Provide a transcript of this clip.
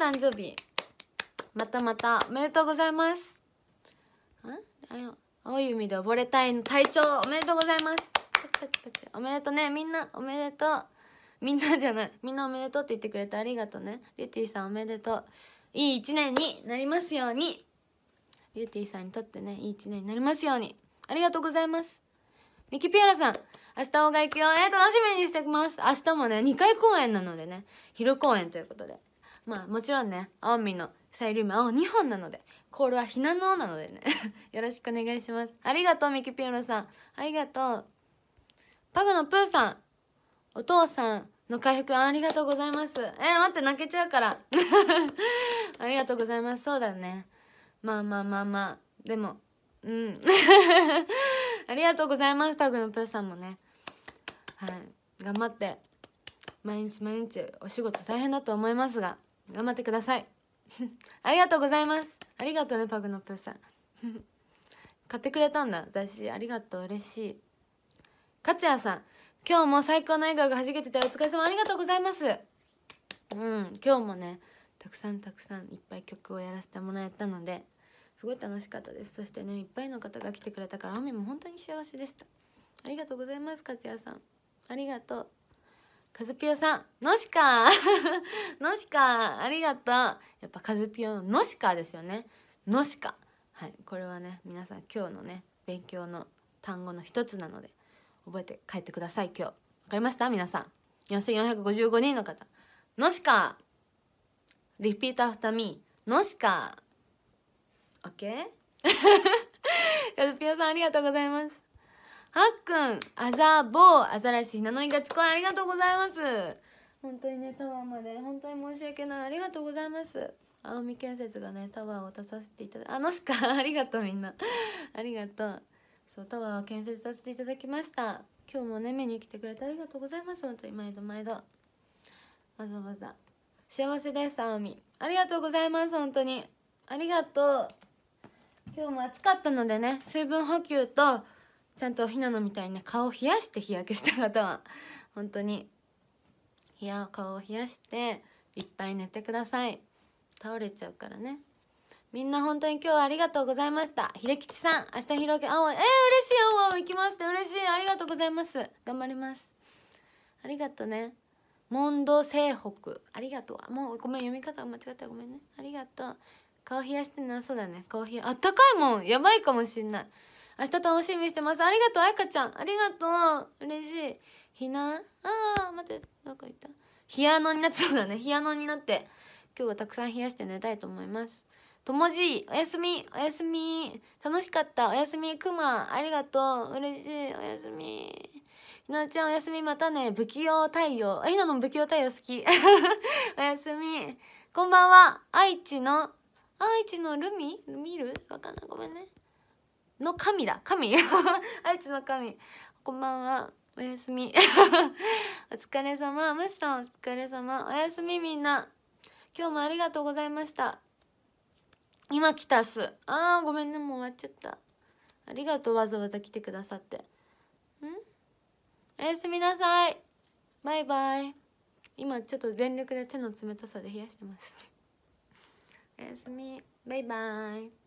誕生日またまたおめでとうございますん青い海で溺れたいの体調おめでとうございますパチパチパチおめでとうねみんなおめでとうみんなじゃないみんなおめでとうって言ってくれてありがとうねリューティーさんおめでとういい1年になりますようにリューティーさんにとってねいい1年になりますようにありがとうございますミキピアラさん明日大が行くよえー、楽しみにしてます明日もね2回公演なのでね昼公演ということでまあもちろんね青みのサイリウム青2本なのでコールはひなのなのでね よろしくお願いしますありがとうミキピエロさんありがとうパグのプーさんお父さんの回復ありがとうございますえー、待って泣けちゃうから ありがとうございますそうだねまあまあまあまあでもうん ありがとうございますパグのプーさんもねはい頑張って毎日毎日お仕事大変だと思いますが頑張ってください ありがとうございますありがとうねパグのプーさん 買ってくれたんだ私ありがとう嬉しい勝也さん今日も最高の笑顔がはじけててお疲れ様ありがとうございますうん今日もねたくさんたくさんいっぱい曲をやらせてもらえたのですごい楽しかったですそしてねいっぱいの方が来てくれたからあみも本当に幸せでしたありがとうございます勝也さんありがとうカズピヨさん、ノシカノシカありがとうやっぱカズピヨのノシカですよね。ノシカ。はい、これはね、皆さん今日のね、勉強の単語の一つなので、覚えて帰ってください、今日。わかりました皆さん。4455人の方。ノシカリピートアフタミー。ノシカ OK? カズピヨさんありがとうございます。はっくん、あざぼう、あざらしひなのいがちこありがとうございます。本当にね、タワーまで、本当に申し訳ない。ありがとうございます。青み建設がね、タワーを出させていただあのしか、ありがとうみんな。ありがとう。そう、タワーを建設させていただきました。今日もね、見に来てくれてありがとうございます。本当に毎度毎度。わざわざ。幸せです、青み。ありがとうございます、本当に。ありがとう。今日も暑かったのでね、水分補給と、ちゃんとひなのみたいな顔を冷やして日焼けした方は 本当に冷や顔を冷やしていっぱい寝てください倒れちゃうからねみんな本当に今日はありがとうございました秀吉さん明日広げ青えー、嬉しい青行きますね嬉しいありがとうございます頑張りますありがとうねモン西北ありがとうもうごめん読み方間違ったごめんねありがとう顔冷やしてなそうだねコーヒーあったかいもんやばいかもしんない明日楽しみにしてます。ありがとう、あいかちゃん。ありがとう。嬉しい。ひな、ああ、待って、どこ行った冷やのになって、そうだね。冷やのになって、今日はたくさん冷やして寝たいと思います。ともじい、おやすみ、おやすみ。楽しかった、おやすみ。くま、ありがとう。嬉しい、おやすみ。ひなちゃん、おやすみ。またね、不器用太陽。あ、ひなの不器用太陽好き。おやすみ。こんばんは。愛知の、愛知のルミルミルわかんない。ごめんね。の神だ神 愛知の神こんばんはおやすみ お疲れ様むしさんお疲れ様おやすみみんな今日もありがとうございました今来たっすあーごめんねもう終わっちゃったありがとうわざわざ来てくださってんおやすみなさいバイバイ今ちょっと全力で手の冷たさで冷やしてます おやすみバイバイ